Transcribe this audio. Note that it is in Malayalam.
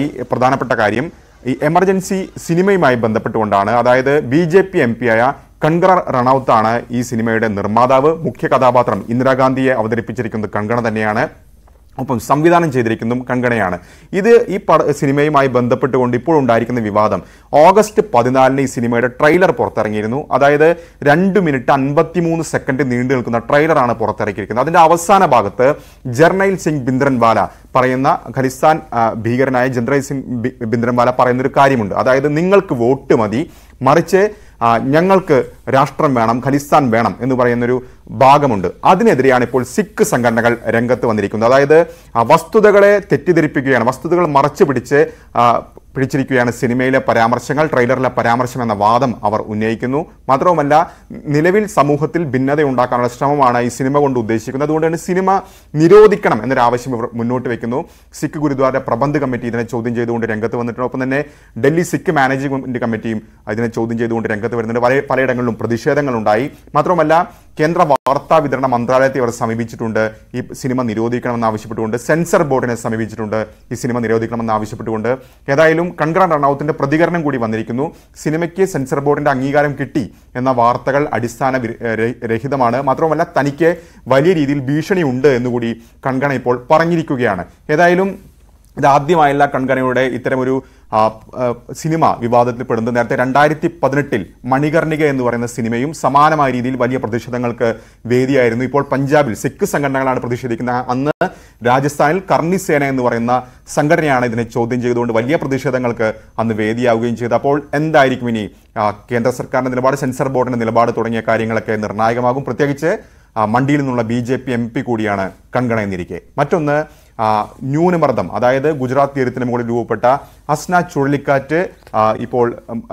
ഈ പ്രധാനപ്പെട്ട കാര്യം ഈ എമർജൻസി സിനിമയുമായി ബന്ധപ്പെട്ടുകൊണ്ടാണ് അതായത് B J P M P ആയ കൺഗ്ര റണൌത്താണ് ഈ സിനിമയുടെ നിർമ്മാതാവ് മുഖ്യ കഥാപാത്രം ഇന്ദിരാഗാന്ധിയെ അവതരിപ്പിച്ചിരിക്കുന്നത് കൺഗണ തന്നെയാണ് ഒപ്പം സംവിധാനം ചെയ്തിരിക്കുന്നതും കങ്കണയാണ് ഇത് ഈ പട സിനിമയുമായി ബന്ധപ്പെട്ടുകൊണ്ട് ഇപ്പോൾ ഉണ്ടായിരിക്കുന്ന വിവാദം ഓഗസ്റ്റ് പതിനാലിന് ഈ സിനിമയുടെ ട്രെയിലർ പുറത്തിറങ്ങിയിരുന്നു അതായത് രണ്ട് മിനിറ്റ് അൻപത്തിമൂന്ന് സെക്കൻഡ് നീണ്ടു നിൽക്കുന്ന ട്രെയിലറാണ് പുറത്തിറക്കിയിരിക്കുന്നത് അതിൻ്റെ അവസാന ഭാഗത്ത് ജർണൈൽ സിംഗ് ബിന്ദ്രൻവാല പറയുന്ന ഖലിസ്ഥാൻ ഭീകരനായ ജർണൈൽ സിംഗ് ബിന്ദ്രൻവാല പറയുന്നൊരു കാര്യമുണ്ട് അതായത് നിങ്ങൾക്ക് വോട്ട് മതി മറിച്ച് ഞങ്ങൾക്ക് രാഷ്ട്രം വേണം ഖലിസ്ഥാൻ വേണം എന്ന് പറയുന്നൊരു ഭാഗമുണ്ട് അതിനെതിരെയാണ് ഇപ്പോൾ സിഖ് സംഘടനകൾ രംഗത്ത് വന്നിരിക്കുന്നത് അതായത് വസ്തുതകളെ തെറ്റിദ്ധരിപ്പിക്കുകയാണ് വസ്തുതകൾ മറച്ചു പിടിച്ച് പിടിച്ചിരിക്കുകയാണ് സിനിമയിലെ പരാമർശങ്ങൾ ട്രെയിലറിലെ പരാമർശം എന്ന വാദം അവർ ഉന്നയിക്കുന്നു മാത്രവുമല്ല നിലവിൽ സമൂഹത്തിൽ ഭിന്നത ഉണ്ടാക്കാനുള്ള ശ്രമമാണ് ഈ സിനിമ കൊണ്ട് ഉദ്ദേശിക്കുന്നത് അതുകൊണ്ടാണ് സിനിമ നിരോധിക്കണം എന്നൊരാവശ്യം ഇവർ മുന്നോട്ട് വയ്ക്കുന്നു സിഖ് ഗുരുദ്വാര പ്രബന്ധ കമ്മിറ്റി ഇതിനെ ചോദ്യം ചെയ്തുകൊണ്ട് രംഗത്ത് വന്നിട്ടുണ്ട് ഒപ്പം തന്നെ ഡൽഹി സിഖ് മാനേജ്മെന്റ് കമ്മിറ്റിയും ഇതിനെ ചോദ്യം ചെയ്തുകൊണ്ട് രംഗത്ത് വരുന്നുണ്ട് പല പലയിടങ്ങളിലും പ്രതിഷേധങ്ങളുണ്ടായി മാത്രമല്ല കേന്ദ്ര വാർത്താ വിതരണ മന്ത്രാലയത്തെ ഇവർ സമീപിച്ചിട്ടുണ്ട് ഈ സിനിമ നിരോധിക്കണമെന്ന് ആവശ്യപ്പെട്ടുകൊണ്ട് സെൻസർ ബോർഡിനെ സമീപിച്ചിട്ടുണ്ട് ഈ സിനിമ നിരോധിക്കണമെന്ന് ആവശ്യപ്പെട്ടുകൊണ്ട് ഏതായാലും കൺഗ്ര റണൌത്തിന്റെ പ്രതികരണം കൂടി വന്നിരിക്കുന്നു സിനിമയ്ക്ക് സെൻസർ ബോർഡിന്റെ അംഗീകാരം കിട്ടി എന്ന വാർത്തകൾ അടിസ്ഥാന രഹിതമാണ് മാത്രമല്ല തനിക്ക് വലിയ രീതിയിൽ ഭീഷണിയുണ്ട് എന്നുകൂടി കൺഗണ ഇപ്പോൾ പറഞ്ഞിരിക്കുകയാണ് ഏതായാലും ഇതാദ്യമായല്ല കൺഗനയുടെ ഇത്തരമൊരു സിനിമ വിവാദത്തിൽ പെടുന്നത് നേരത്തെ രണ്ടായിരത്തി പതിനെട്ടിൽ മണികർണിക എന്ന് പറയുന്ന സിനിമയും സമാനമായ രീതിയിൽ വലിയ പ്രതിഷേധങ്ങൾക്ക് വേദിയായിരുന്നു ഇപ്പോൾ പഞ്ചാബിൽ സിഖ് സംഘടനകളാണ് പ്രതിഷേധിക്കുന്നത് അന്ന് രാജസ്ഥാനിൽ കർണി സേന എന്ന് പറയുന്ന സംഘടനയാണ് ഇതിനെ ചോദ്യം ചെയ്തുകൊണ്ട് വലിയ പ്രതിഷേധങ്ങൾക്ക് അന്ന് വേദിയാവുകയും ചെയ്തു അപ്പോൾ എന്തായിരിക്കും ഇനി കേന്ദ്ര സർക്കാരിൻ്റെ നിലപാട് സെൻസർ ബോർഡിൻ്റെ നിലപാട് തുടങ്ങിയ കാര്യങ്ങളൊക്കെ നിർണായകമാകും പ്രത്യേകിച്ച് മണ്ടിയിൽ നിന്നുള്ള B J P M P കൂടിയാണ് കൺഗണയെന്നിരിക്കെ മറ്റൊന്ന് ന്യൂനമർദ്ദം അതായത് ഗുജറാത്ത് തീരത്തിന് മുകളിൽ രൂപപ്പെട്ട അസ്ന ചുഴലിക്കാറ്റ് ഇപ്പോൾ